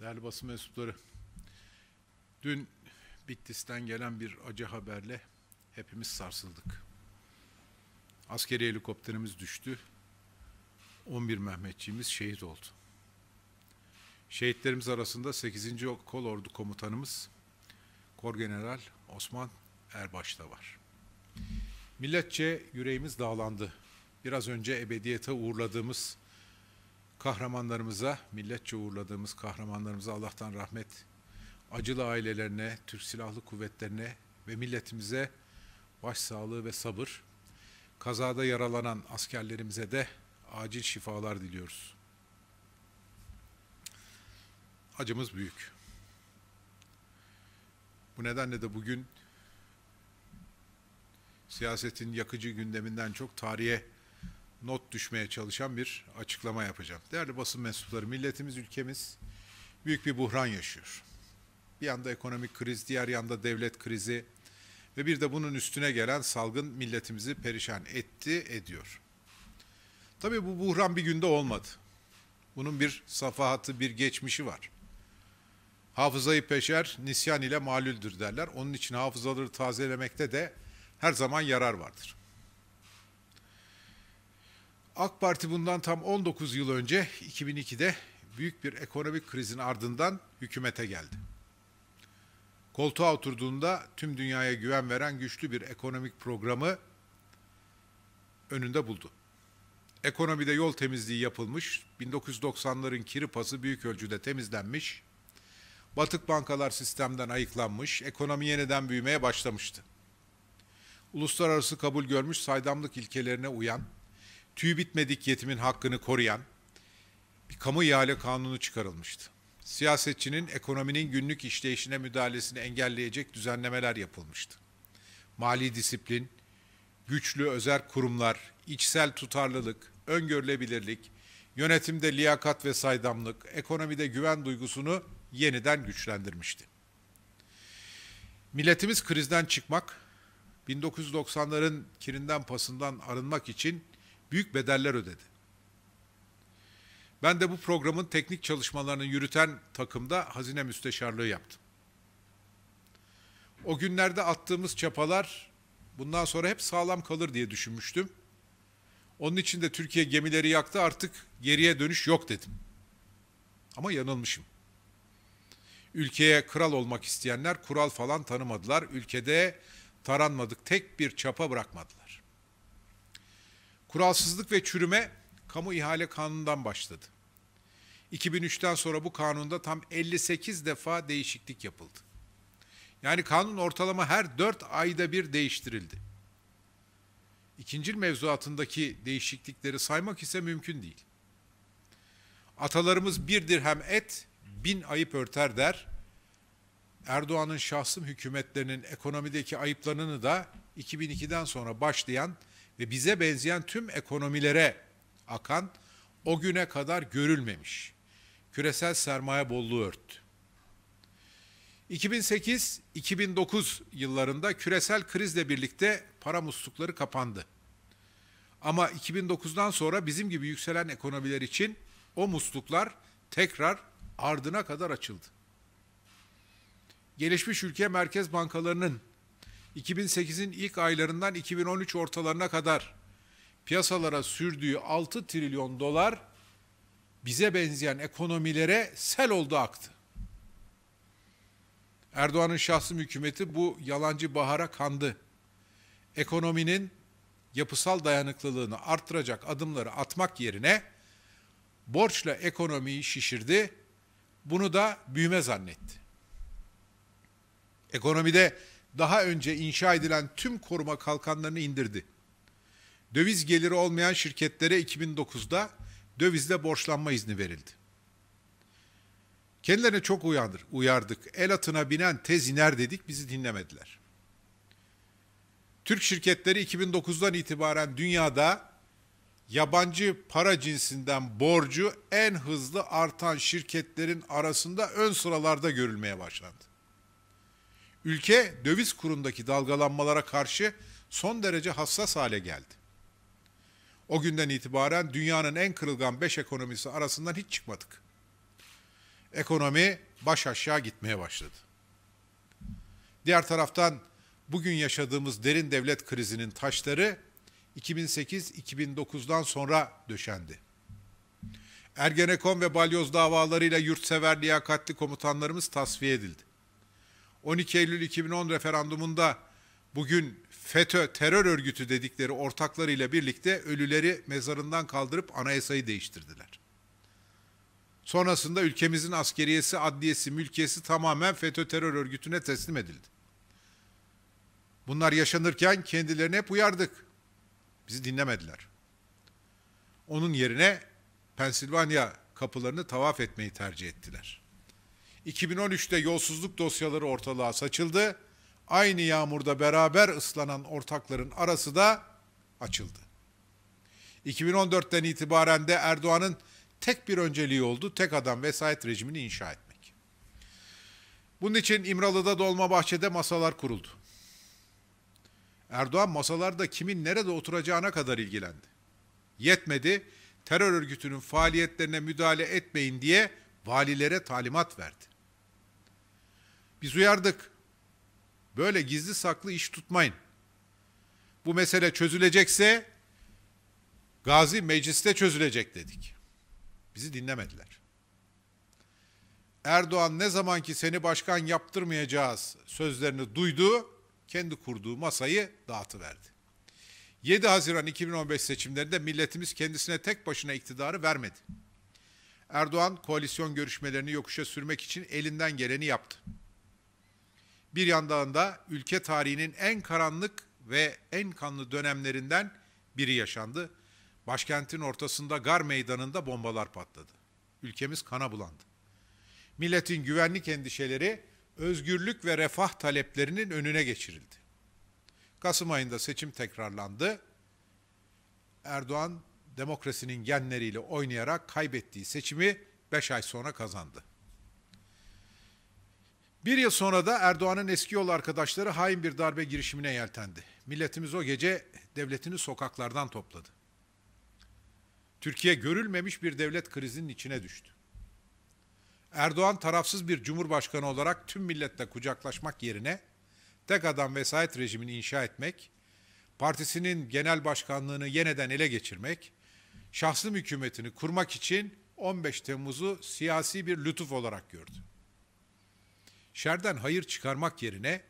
Değerli basın mensupları, dün Bitlis'ten gelen bir acı haberle hepimiz sarsıldık. Askeri helikopterimiz düştü. 11 Mehmetçiğimiz şehit oldu. Şehitlerimiz arasında 8. Kol Ordu Komutanımız Korgeneral Osman Erbaş da var. Milletçe yüreğimiz dağlandı. Biraz önce ebediyete uğurladığımız kahramanlarımıza, milletçe uğurladığımız kahramanlarımıza Allah'tan rahmet, acılı ailelerine, Türk Silahlı Kuvvetlerine ve milletimize başsağlığı ve sabır, kazada yaralanan askerlerimize de acil şifalar diliyoruz. Acımız büyük. Bu nedenle de bugün siyasetin yakıcı gündeminden çok tarihe not düşmeye çalışan bir açıklama yapacağım. Değerli basın mensupları, milletimiz, ülkemiz büyük bir buhran yaşıyor. Bir yanda ekonomik kriz, diğer yanda devlet krizi ve bir de bunun üstüne gelen salgın milletimizi perişan etti, ediyor. Tabii bu buhran bir günde olmadı. Bunun bir safahatı, bir geçmişi var. Hafızayı peşer, nisyan ile malüldür derler. Onun için hafızaları tazelemekte de her zaman yarar vardır. AK Parti bundan tam 19 yıl önce 2002'de büyük bir ekonomik krizin ardından hükümete geldi. Koltuğa oturduğunda tüm dünyaya güven veren güçlü bir ekonomik programı önünde buldu. Ekonomide yol temizliği yapılmış, 1990'ların kiri pası büyük ölçüde temizlenmiş, batık bankalar sistemden ayıklanmış, ekonomi yeniden büyümeye başlamıştı. Uluslararası kabul görmüş saydamlık ilkelerine uyan tüy bitmedik yetimin hakkını koruyan bir kamu ihale kanunu çıkarılmıştı. Siyasetçinin ekonominin günlük işleyişine müdahalesini engelleyecek düzenlemeler yapılmıştı. Mali disiplin, güçlü özel kurumlar, içsel tutarlılık, öngörülebilirlik, yönetimde liyakat ve saydamlık, ekonomide güven duygusunu yeniden güçlendirmişti. Milletimiz krizden çıkmak, 1990'ların kirinden pasından arınmak için büyük bedeller ödedi. Ben de bu programın teknik çalışmalarını yürüten takımda hazine müsteşarlığı yaptım. O günlerde attığımız çapalar bundan sonra hep sağlam kalır diye düşünmüştüm. Onun için de Türkiye gemileri yaktı artık geriye dönüş yok dedim. Ama yanılmışım. Ülkeye kral olmak isteyenler kural falan tanımadılar. Ülkede taranmadık tek bir çapa bırakmadılar. Kuralsızlık ve çürüme kamu ihale kanunundan başladı. 2003'ten sonra bu kanunda tam 58 defa değişiklik yapıldı. Yani kanun ortalama her 4 ayda bir değiştirildi. İkincil mevzuatındaki değişiklikleri saymak ise mümkün değil. Atalarımız bir dirhem et, bin ayıp örter der. Erdoğan'ın şahsım hükümetlerinin ekonomideki ayıplarını da 2002'den sonra başlayan ve bize benzeyen tüm ekonomilere akan o güne kadar görülmemiş küresel sermaye bolluğu örttü. 2008-2009 yıllarında küresel krizle birlikte para muslukları kapandı. Ama 2009'dan sonra bizim gibi yükselen ekonomiler için o musluklar tekrar ardına kadar açıldı. Gelişmiş ülke merkez bankalarının 2008'in ilk aylarından 2013 ortalarına kadar piyasalara sürdüğü 6 trilyon dolar bize benzeyen ekonomilere sel oldu aktı. Erdoğan'ın şahsi hükümeti bu yalancı bahara kandı. Ekonominin yapısal dayanıklılığını arttıracak adımları atmak yerine borçla ekonomiyi şişirdi. Bunu da büyüme zannetti. Ekonomide daha önce inşa edilen tüm koruma kalkanlarını indirdi. Döviz geliri olmayan şirketlere 2009'da dövizle borçlanma izni verildi. Kendilerine çok uyandır, uyardık. El atına binen tez iner dedik, bizi dinlemediler. Türk şirketleri 2009'dan itibaren dünyada yabancı para cinsinden borcu en hızlı artan şirketlerin arasında ön sıralarda görülmeye başlandı. Ülke döviz kurundaki dalgalanmalara karşı son derece hassas hale geldi. O günden itibaren dünyanın en kırılgan beş ekonomisi arasından hiç çıkmadık. Ekonomi baş aşağı gitmeye başladı. Diğer taraftan bugün yaşadığımız derin devlet krizinin taşları 2008-2009'dan sonra döşendi. Ergenekon ve balyoz davalarıyla yurtsever liyakatli komutanlarımız tasfiye edildi. 12 Eylül 2010 referandumunda bugün FETÖ terör örgütü dedikleri ortaklarıyla birlikte ölüleri mezarından kaldırıp anayasayı değiştirdiler. Sonrasında ülkemizin askeriyesi, adliyesi, mülkiyesi tamamen FETÖ terör örgütüne teslim edildi. Bunlar yaşanırken kendilerini hep uyardık. Bizi dinlemediler. Onun yerine Pensilvanya kapılarını tavaf etmeyi tercih ettiler.'' 2013'te yolsuzluk dosyaları ortalığa saçıldı. Aynı yağmurda beraber ıslanan ortakların arası da açıldı. 2014'ten itibaren de Erdoğan'ın tek bir önceliği oldu. Tek adam vesayet rejimini inşa etmek. Bunun için İmralı'da Dolmabahçe'de masalar kuruldu. Erdoğan masalarda kimin nerede oturacağına kadar ilgilendi. Yetmedi, terör örgütünün faaliyetlerine müdahale etmeyin diye valilere talimat verdi. Biz uyardık. Böyle gizli saklı iş tutmayın. Bu mesele çözülecekse Gazi mecliste çözülecek dedik. Bizi dinlemediler. Erdoğan ne zaman ki seni başkan yaptırmayacağız sözlerini duydu, kendi kurduğu masayı dağıtıverdi. 7 Haziran 2015 seçimlerinde milletimiz kendisine tek başına iktidarı vermedi. Erdoğan koalisyon görüşmelerini yokuşa sürmek için elinden geleni yaptı bir yandan da ülke tarihinin en karanlık ve en kanlı dönemlerinden biri yaşandı. Başkentin ortasında gar meydanında bombalar patladı. Ülkemiz kana bulandı. Milletin güvenlik endişeleri özgürlük ve refah taleplerinin önüne geçirildi. Kasım ayında seçim tekrarlandı. Erdoğan demokrasinin genleriyle oynayarak kaybettiği seçimi 5 ay sonra kazandı. Bir yıl sonra da Erdoğan'ın eski yol arkadaşları hain bir darbe girişimine yeltendi. Milletimiz o gece devletini sokaklardan topladı. Türkiye görülmemiş bir devlet krizinin içine düştü. Erdoğan tarafsız bir cumhurbaşkanı olarak tüm milletle kucaklaşmak yerine tek adam vesayet rejimini inşa etmek, partisinin genel başkanlığını yeniden ele geçirmek, şahsım hükümetini kurmak için 15 Temmuz'u siyasi bir lütuf olarak gördü şerden hayır çıkarmak yerine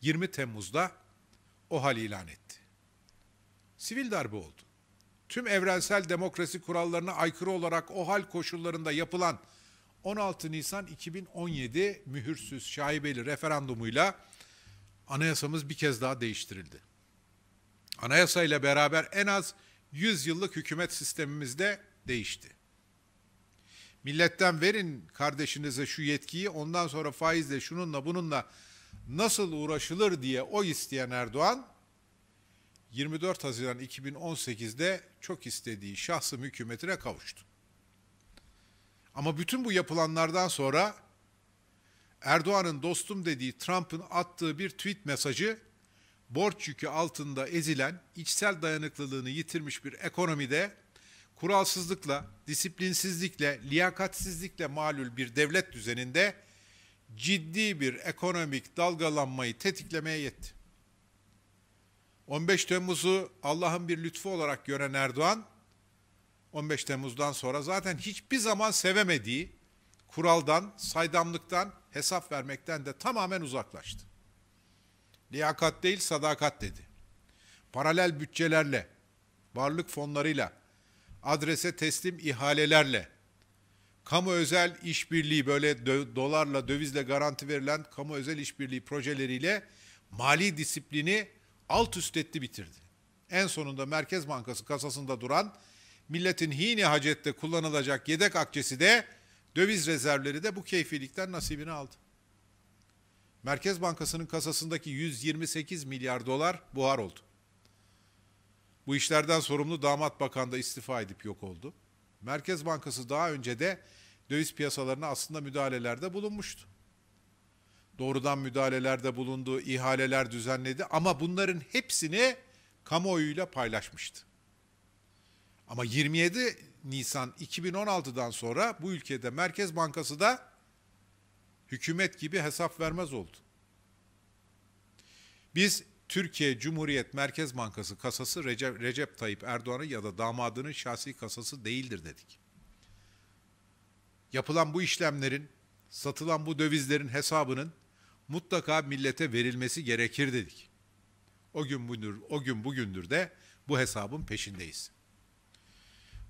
20 Temmuz'da o hal ilan etti. Sivil darbe oldu. Tüm evrensel demokrasi kurallarına aykırı olarak o hal koşullarında yapılan 16 Nisan 2017 mühürsüz şaibeli referandumuyla anayasamız bir kez daha değiştirildi. Anayasa ile beraber en az 100 yıllık hükümet sistemimiz de değişti. Milletten verin kardeşinize şu yetkiyi ondan sonra faizle şununla bununla nasıl uğraşılır diye o isteyen Erdoğan 24 Haziran 2018'de çok istediği şahsı hükümetine kavuştu. Ama bütün bu yapılanlardan sonra Erdoğan'ın dostum dediği Trump'ın attığı bir tweet mesajı borç yükü altında ezilen, içsel dayanıklılığını yitirmiş bir ekonomide kuralsızlıkla, disiplinsizlikle, liyakatsizlikle malul bir devlet düzeninde ciddi bir ekonomik dalgalanmayı tetiklemeye yetti. 15 Temmuz'u Allah'ın bir lütfu olarak gören Erdoğan, 15 Temmuz'dan sonra zaten hiçbir zaman sevemediği kuraldan, saydamlıktan, hesap vermekten de tamamen uzaklaştı. Liyakat değil, sadakat dedi. Paralel bütçelerle, varlık fonlarıyla, adrese teslim ihalelerle, kamu özel işbirliği böyle dö- dolarla dövizle garanti verilen kamu özel işbirliği projeleriyle mali disiplini alt üst etti bitirdi. En sonunda Merkez Bankası kasasında duran milletin hini hacette kullanılacak yedek akçesi de döviz rezervleri de bu keyfilikten nasibini aldı. Merkez Bankası'nın kasasındaki 128 milyar dolar buhar oldu. Bu işlerden sorumlu damat bakan da istifa edip yok oldu. Merkez Bankası daha önce de döviz piyasalarına aslında müdahalelerde bulunmuştu. Doğrudan müdahalelerde bulundu, ihaleler düzenledi ama bunların hepsini kamuoyuyla paylaşmıştı. Ama 27 Nisan 2016'dan sonra bu ülkede Merkez Bankası da hükümet gibi hesap vermez oldu. Biz Türkiye Cumhuriyet Merkez Bankası kasası Recep, Recep Tayyip Erdoğan'ın ya da damadının şahsi kasası değildir dedik. Yapılan bu işlemlerin, satılan bu dövizlerin hesabının mutlaka millete verilmesi gerekir dedik. O gün bugündür, o gün bugündür de bu hesabın peşindeyiz.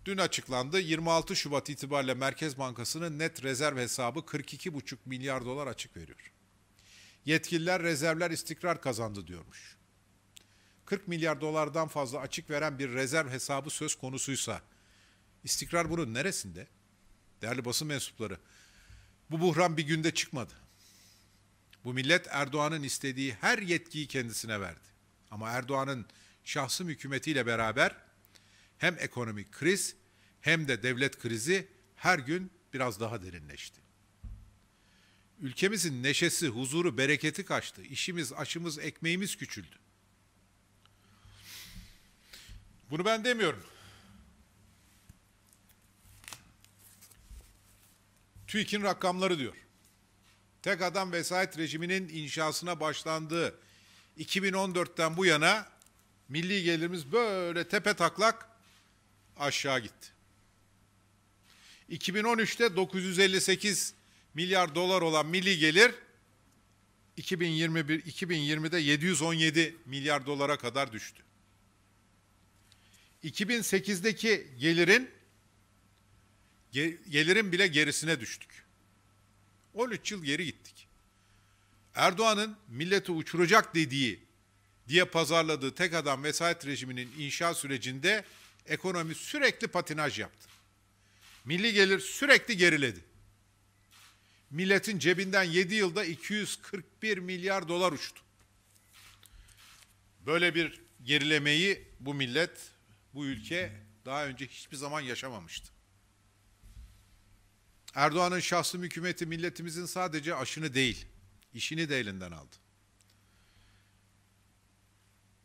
Dün açıklandı 26 Şubat itibariyle Merkez Bankası'nın net rezerv hesabı 42,5 milyar dolar açık veriyor. Yetkililer rezervler istikrar kazandı diyormuş. 40 milyar dolardan fazla açık veren bir rezerv hesabı söz konusuysa istikrar bunun neresinde? Değerli basın mensupları bu buhran bir günde çıkmadı. Bu millet Erdoğan'ın istediği her yetkiyi kendisine verdi. Ama Erdoğan'ın şahsım hükümetiyle beraber hem ekonomik kriz hem de devlet krizi her gün biraz daha derinleşti. Ülkemizin neşesi, huzuru, bereketi kaçtı. İşimiz, aşımız, ekmeğimiz küçüldü. Bunu ben demiyorum. TÜİK'in rakamları diyor. Tek adam vesayet rejiminin inşasına başlandığı 2014'ten bu yana milli gelirimiz böyle tepe taklak aşağı gitti. 2013'te 958 milyar dolar olan milli gelir 2021 2020'de 717 milyar dolara kadar düştü. 2008'deki gelirin gelirin bile gerisine düştük. 13 yıl geri gittik. Erdoğan'ın milleti uçuracak dediği diye pazarladığı tek adam vesayet rejiminin inşa sürecinde ekonomi sürekli patinaj yaptı. Milli gelir sürekli geriledi. Milletin cebinden 7 yılda 241 milyar dolar uçtu. Böyle bir gerilemeyi bu millet, bu ülke daha önce hiçbir zaman yaşamamıştı. Erdoğan'ın şahsı hükümeti milletimizin sadece aşını değil, işini de elinden aldı.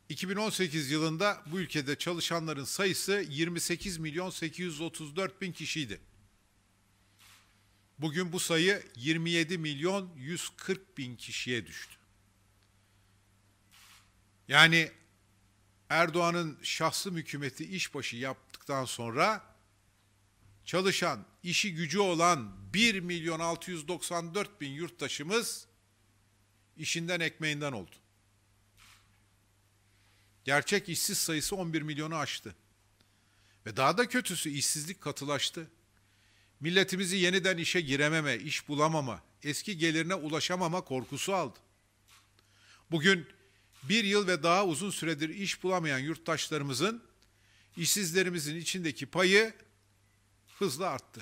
2018 yılında bu ülkede çalışanların sayısı 28 milyon 834 bin kişiydi. Bugün bu sayı 27 milyon 140 bin kişiye düştü. Yani Erdoğan'ın şahsım hükümeti işbaşı yaptıktan sonra çalışan, işi gücü olan 1 milyon 694 bin yurttaşımız işinden ekmeğinden oldu. Gerçek işsiz sayısı 11 milyonu aştı. Ve daha da kötüsü işsizlik katılaştı. Milletimizi yeniden işe girememe, iş bulamama, eski gelirine ulaşamama korkusu aldı. Bugün bir yıl ve daha uzun süredir iş bulamayan yurttaşlarımızın işsizlerimizin içindeki payı hızla arttı.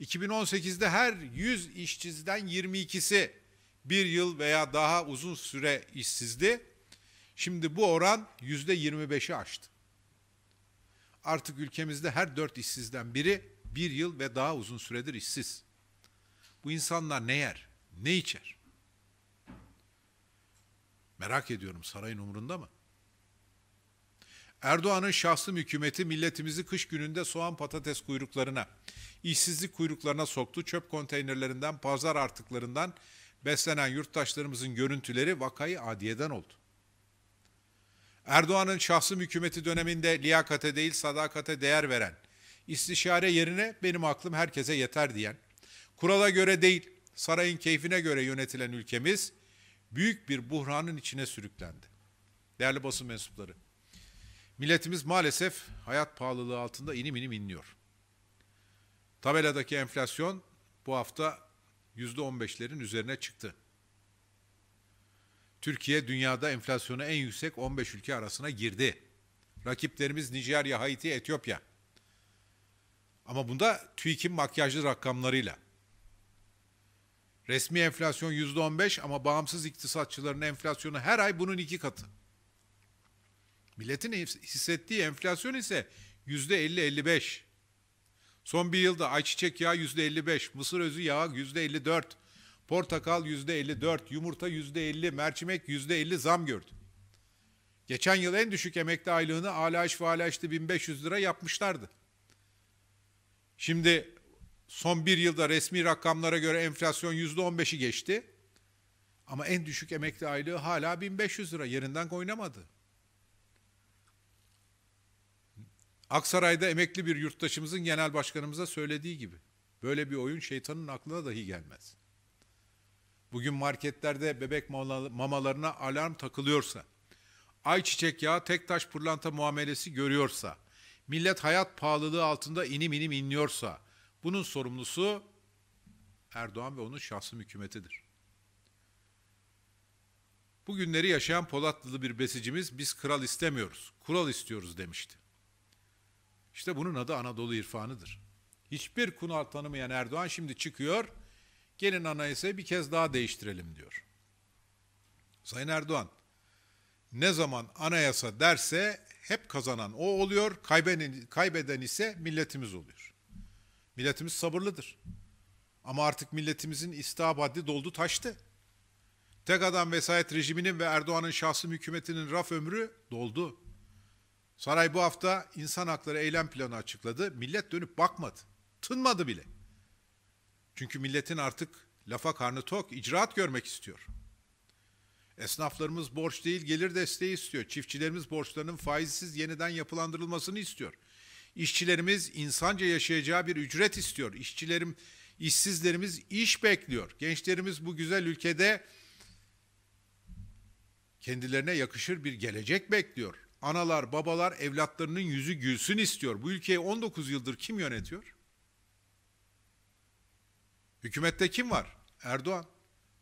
2018'de her 100 işçiden 22'si bir yıl veya daha uzun süre işsizdi. Şimdi bu oran yüzde %25'i aştı. Artık ülkemizde her dört işsizden biri bir yıl ve daha uzun süredir işsiz. Bu insanlar ne yer, ne içer? Merak ediyorum sarayın umurunda mı? Erdoğan'ın şahsım hükümeti milletimizi kış gününde soğan patates kuyruklarına, işsizlik kuyruklarına soktu. Çöp konteynerlerinden, pazar artıklarından beslenen yurttaşlarımızın görüntüleri vakayı adiyeden oldu. Erdoğan'ın şahsım hükümeti döneminde liyakate değil sadakate değer veren, istişare yerine benim aklım herkese yeter diyen, kurala göre değil sarayın keyfine göre yönetilen ülkemiz büyük bir buhranın içine sürüklendi. Değerli basın mensupları, milletimiz maalesef hayat pahalılığı altında inim inim inliyor. Tabeladaki enflasyon bu hafta yüzde on beşlerin üzerine çıktı. Türkiye dünyada enflasyonu en yüksek 15 ülke arasına girdi. Rakiplerimiz Nijerya, Haiti, Etiyopya. Ama bunda TÜİK'in makyajlı rakamlarıyla. Resmi enflasyon %15 ama bağımsız iktisatçıların enflasyonu her ay bunun iki katı. Milletin hissettiği enflasyon ise %50-55. Son bir yılda ayçiçek yağı %55, mısır özü yağı %54, portakal %54, yumurta %50, mercimek %50 zam gördü. Geçen yıl en düşük emekli aylığını ala iş ve ala 1500 lira yapmışlardı. Şimdi son bir yılda resmi rakamlara göre enflasyon yüzde on beşi geçti. Ama en düşük emekli aylığı hala 1500 lira yerinden oynamadı. Aksaray'da emekli bir yurttaşımızın genel başkanımıza söylediği gibi. Böyle bir oyun şeytanın aklına dahi gelmez. Bugün marketlerde bebek mamalarına alarm takılıyorsa, ayçiçek yağı tek taş pırlanta muamelesi görüyorsa, millet hayat pahalılığı altında inim inim inliyorsa bunun sorumlusu Erdoğan ve onun şahsım hükümetidir. Bu günleri yaşayan Polatlılı bir besicimiz biz kral istemiyoruz, kural istiyoruz demişti. İşte bunun adı Anadolu irfanıdır. Hiçbir kural tanımayan Erdoğan şimdi çıkıyor, gelin anayasayı bir kez daha değiştirelim diyor. Sayın Erdoğan, ne zaman anayasa derse hep kazanan o oluyor, kaybeden, kaybeden ise milletimiz oluyor. Milletimiz sabırlıdır. Ama artık milletimizin istihap haddi doldu taştı. Tek adam vesayet rejiminin ve Erdoğan'ın şahsi hükümetinin raf ömrü doldu. Saray bu hafta insan hakları eylem planı açıkladı. Millet dönüp bakmadı. Tınmadı bile. Çünkü milletin artık lafa karnı tok, icraat görmek istiyor. Esnaflarımız borç değil gelir desteği istiyor. Çiftçilerimiz borçlarının faizsiz yeniden yapılandırılmasını istiyor. İşçilerimiz insanca yaşayacağı bir ücret istiyor. İşçilerim, işsizlerimiz iş bekliyor. Gençlerimiz bu güzel ülkede kendilerine yakışır bir gelecek bekliyor. Analar, babalar evlatlarının yüzü gülsün istiyor. Bu ülkeyi 19 yıldır kim yönetiyor? Hükümette kim var? Erdoğan.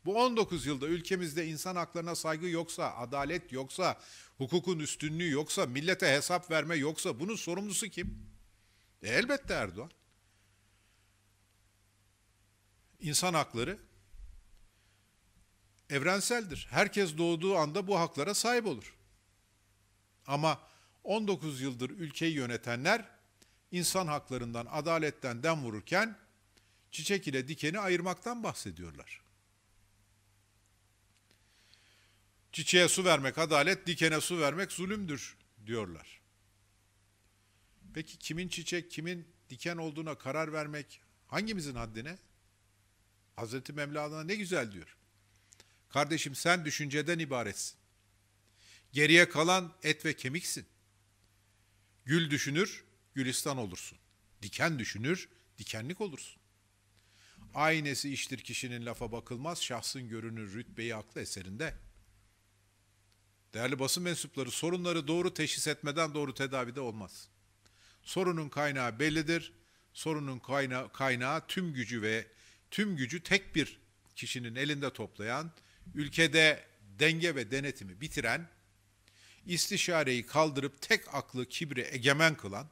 Bu 19 yılda ülkemizde insan haklarına saygı yoksa, adalet yoksa, hukukun üstünlüğü yoksa, millete hesap verme yoksa bunun sorumlusu kim? E elbette Erdoğan. İnsan hakları evrenseldir. Herkes doğduğu anda bu haklara sahip olur. Ama 19 yıldır ülkeyi yönetenler insan haklarından, adaletten dem vururken çiçek ile dikeni ayırmaktan bahsediyorlar. Çiçeğe su vermek adalet, dikene su vermek zulümdür diyorlar. Peki kimin çiçek, kimin diken olduğuna karar vermek hangimizin haddine? Hazreti Mevlana ne güzel diyor. Kardeşim sen düşünceden ibaretsin. Geriye kalan et ve kemiksin. Gül düşünür, gülistan olursun. Diken düşünür, dikenlik olursun. Aynesi iştir kişinin lafa bakılmaz, şahsın görünür rütbeyi aklı eserinde.'' Değerli basın mensupları sorunları doğru teşhis etmeden doğru tedavide olmaz. Sorunun kaynağı bellidir. Sorunun kaynağı, kaynağı tüm gücü ve tüm gücü tek bir kişinin elinde toplayan, ülkede denge ve denetimi bitiren, istişareyi kaldırıp tek aklı kibri egemen kılan,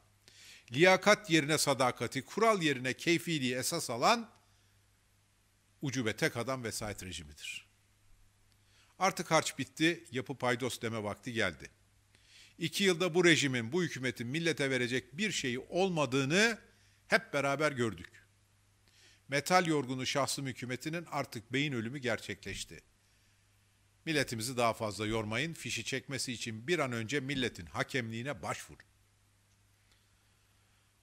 liyakat yerine sadakati, kural yerine keyfiliği esas alan ucube tek adam vesayet rejimidir.'' Artık harç bitti, yapı paydos deme vakti geldi. İki yılda bu rejimin, bu hükümetin millete verecek bir şeyi olmadığını hep beraber gördük. Metal yorgunu şahsım hükümetinin artık beyin ölümü gerçekleşti. Milletimizi daha fazla yormayın, fişi çekmesi için bir an önce milletin hakemliğine başvur.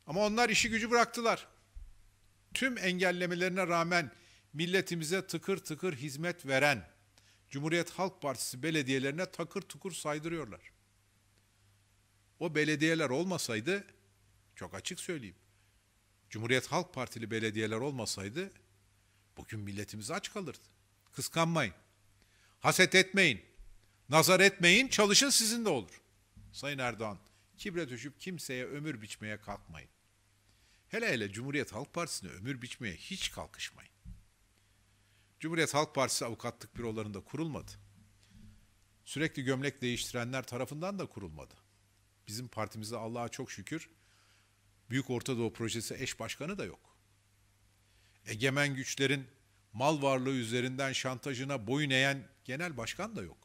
Ama onlar işi gücü bıraktılar. Tüm engellemelerine rağmen milletimize tıkır tıkır hizmet veren Cumhuriyet Halk Partisi belediyelerine takır tukur saydırıyorlar. O belediyeler olmasaydı, çok açık söyleyeyim, Cumhuriyet Halk Partili belediyeler olmasaydı, bugün milletimiz aç kalırdı. Kıskanmayın, haset etmeyin, nazar etmeyin, çalışın sizin de olur. Sayın Erdoğan, kibre düşüp kimseye ömür biçmeye kalkmayın. Hele hele Cumhuriyet Halk Partisi'ne ömür biçmeye hiç kalkışmayın. Cumhuriyet Halk Partisi avukatlık bürolarında kurulmadı. Sürekli gömlek değiştirenler tarafından da kurulmadı. Bizim partimizde Allah'a çok şükür Büyük Orta Doğu Projesi eş başkanı da yok. Egemen güçlerin mal varlığı üzerinden şantajına boyun eğen genel başkan da yok.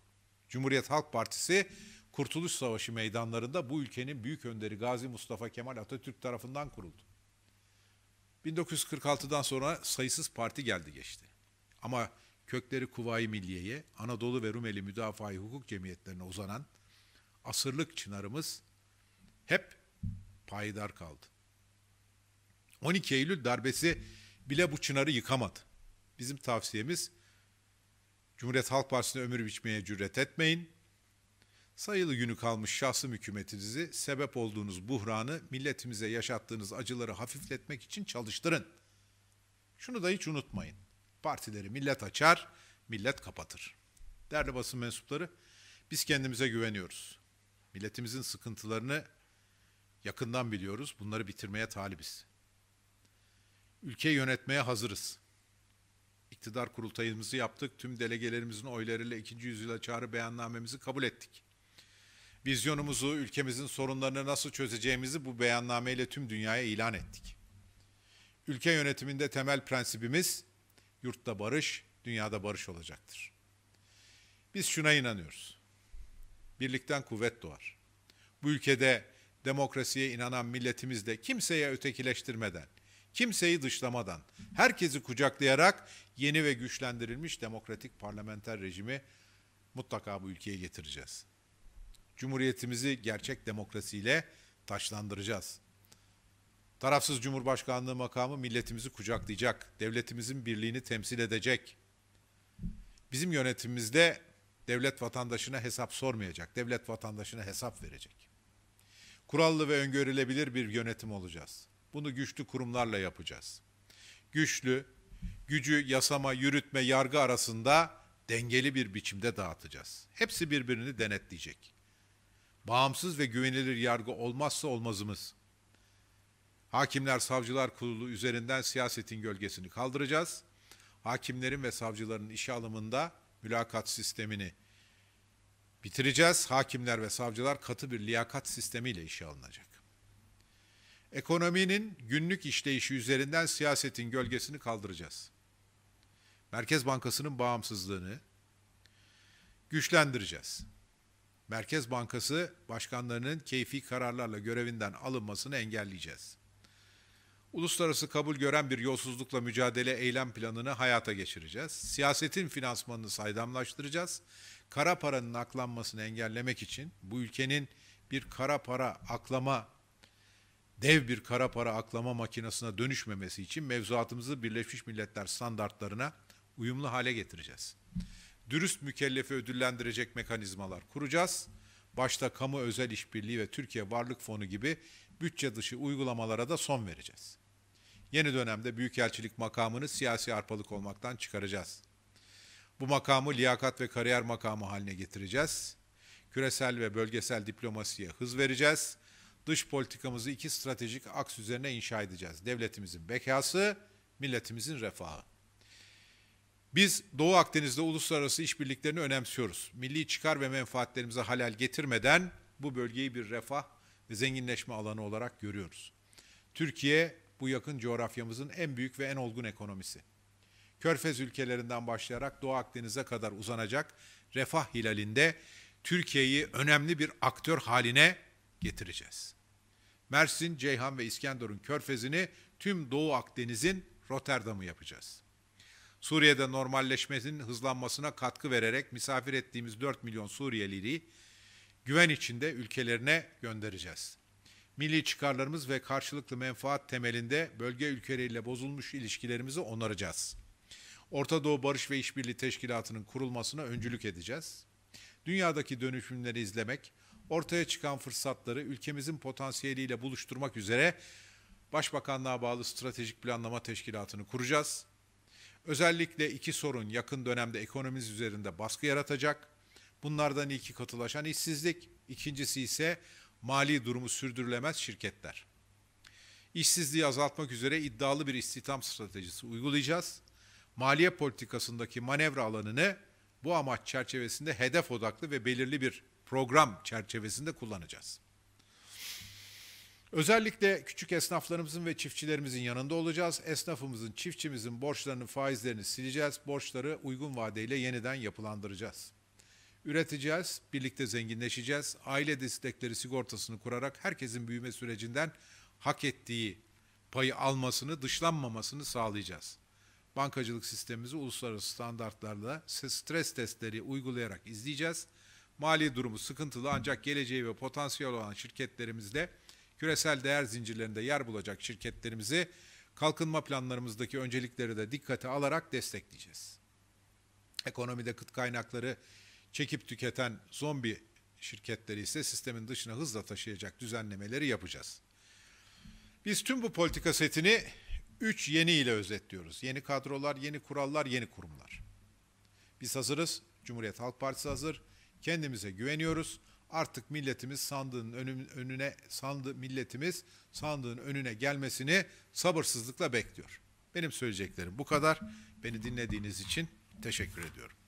Cumhuriyet Halk Partisi Kurtuluş Savaşı meydanlarında bu ülkenin büyük önderi Gazi Mustafa Kemal Atatürk tarafından kuruldu. 1946'dan sonra sayısız parti geldi geçti. Ama kökleri Kuvayi Milliye'ye, Anadolu ve Rumeli Müdafaa-i Hukuk Cemiyetlerine uzanan asırlık çınarımız hep payidar kaldı. 12 Eylül darbesi bile bu çınarı yıkamadı. Bizim tavsiyemiz Cumhuriyet Halk Partisi'ne ömür biçmeye cüret etmeyin. Sayılı günü kalmış şahsım hükümetinizi, sebep olduğunuz buhranı, milletimize yaşattığınız acıları hafifletmek için çalıştırın. Şunu da hiç unutmayın. Partileri millet açar, millet kapatır. Değerli basın mensupları, biz kendimize güveniyoruz. Milletimizin sıkıntılarını yakından biliyoruz. Bunları bitirmeye talibiz. Ülkeyi yönetmeye hazırız. İktidar kurultayımızı yaptık. Tüm delegelerimizin oylarıyla ikinci yüzyıla çağrı beyannamemizi kabul ettik. Vizyonumuzu, ülkemizin sorunlarını nasıl çözeceğimizi bu beyannameyle tüm dünyaya ilan ettik. Ülke yönetiminde temel prensibimiz yurtta barış, dünyada barış olacaktır. Biz şuna inanıyoruz. Birlikten kuvvet doğar. Bu ülkede demokrasiye inanan milletimizde kimseye ötekileştirmeden, kimseyi dışlamadan, herkesi kucaklayarak yeni ve güçlendirilmiş demokratik parlamenter rejimi mutlaka bu ülkeye getireceğiz. Cumhuriyetimizi gerçek demokrasiyle taşlandıracağız. Tarafsız Cumhurbaşkanlığı makamı milletimizi kucaklayacak, devletimizin birliğini temsil edecek. Bizim yönetimimizde devlet vatandaşına hesap sormayacak, devlet vatandaşına hesap verecek. Kurallı ve öngörülebilir bir yönetim olacağız. Bunu güçlü kurumlarla yapacağız. Güçlü, gücü yasama, yürütme, yargı arasında dengeli bir biçimde dağıtacağız. Hepsi birbirini denetleyecek. Bağımsız ve güvenilir yargı olmazsa olmazımız.'' Hakimler Savcılar Kurulu üzerinden siyasetin gölgesini kaldıracağız. Hakimlerin ve savcıların işe alımında mülakat sistemini bitireceğiz. Hakimler ve savcılar katı bir liyakat sistemiyle işe alınacak. Ekonominin günlük işleyişi üzerinden siyasetin gölgesini kaldıracağız. Merkez Bankası'nın bağımsızlığını güçlendireceğiz. Merkez Bankası başkanlarının keyfi kararlarla görevinden alınmasını engelleyeceğiz uluslararası kabul gören bir yolsuzlukla mücadele eylem planını hayata geçireceğiz. Siyasetin finansmanını saydamlaştıracağız. Kara paranın aklanmasını engellemek için bu ülkenin bir kara para aklama dev bir kara para aklama makinesine dönüşmemesi için mevzuatımızı Birleşmiş Milletler standartlarına uyumlu hale getireceğiz. Dürüst mükellefi ödüllendirecek mekanizmalar kuracağız. Başta kamu özel işbirliği ve Türkiye Varlık Fonu gibi bütçe dışı uygulamalara da son vereceğiz yeni dönemde büyükelçilik makamını siyasi arpalık olmaktan çıkaracağız. Bu makamı liyakat ve kariyer makamı haline getireceğiz. Küresel ve bölgesel diplomasiye hız vereceğiz. Dış politikamızı iki stratejik aks üzerine inşa edeceğiz. Devletimizin bekası, milletimizin refahı. Biz Doğu Akdeniz'de uluslararası işbirliklerini önemsiyoruz. Milli çıkar ve menfaatlerimize halel getirmeden bu bölgeyi bir refah ve zenginleşme alanı olarak görüyoruz. Türkiye bu yakın coğrafyamızın en büyük ve en olgun ekonomisi. Körfez ülkelerinden başlayarak Doğu Akdeniz'e kadar uzanacak refah hilalinde Türkiye'yi önemli bir aktör haline getireceğiz. Mersin, Ceyhan ve İskenderun körfezini tüm Doğu Akdeniz'in Rotterdam'ı yapacağız. Suriye'de normalleşmenin hızlanmasına katkı vererek misafir ettiğimiz 4 milyon Suriyeliyi güven içinde ülkelerine göndereceğiz milli çıkarlarımız ve karşılıklı menfaat temelinde bölge ülkeleriyle bozulmuş ilişkilerimizi onaracağız. Orta Doğu Barış ve İşbirliği Teşkilatı'nın kurulmasına öncülük edeceğiz. Dünyadaki dönüşümleri izlemek, ortaya çıkan fırsatları ülkemizin potansiyeliyle buluşturmak üzere Başbakanlığa bağlı Stratejik Planlama Teşkilatı'nı kuracağız. Özellikle iki sorun yakın dönemde ekonomimiz üzerinde baskı yaratacak. Bunlardan ilki katılaşan işsizlik, ikincisi ise mali durumu sürdürülemez şirketler. İşsizliği azaltmak üzere iddialı bir istihdam stratejisi uygulayacağız. Maliye politikasındaki manevra alanını bu amaç çerçevesinde hedef odaklı ve belirli bir program çerçevesinde kullanacağız. Özellikle küçük esnaflarımızın ve çiftçilerimizin yanında olacağız. Esnafımızın, çiftçimizin borçlarının faizlerini sileceğiz. Borçları uygun vadeyle yeniden yapılandıracağız. Üreteceğiz, birlikte zenginleşeceğiz. Aile destekleri sigortasını kurarak herkesin büyüme sürecinden hak ettiği payı almasını, dışlanmamasını sağlayacağız. Bankacılık sistemimizi uluslararası standartlarla stres testleri uygulayarak izleyeceğiz. Mali durumu sıkıntılı ancak geleceği ve potansiyel olan şirketlerimizle küresel değer zincirlerinde yer bulacak şirketlerimizi kalkınma planlarımızdaki öncelikleri de dikkate alarak destekleyeceğiz. Ekonomide kıt kaynakları çekip tüketen zombi şirketleri ise sistemin dışına hızla taşıyacak düzenlemeleri yapacağız. Biz tüm bu politika setini 3 yeni ile özetliyoruz. Yeni kadrolar, yeni kurallar, yeni kurumlar. Biz hazırız. Cumhuriyet Halk Partisi hazır. Kendimize güveniyoruz. Artık milletimiz sandığın önüne sandı milletimiz sandığın önüne gelmesini sabırsızlıkla bekliyor. Benim söyleyeceklerim bu kadar. Beni dinlediğiniz için teşekkür ediyorum.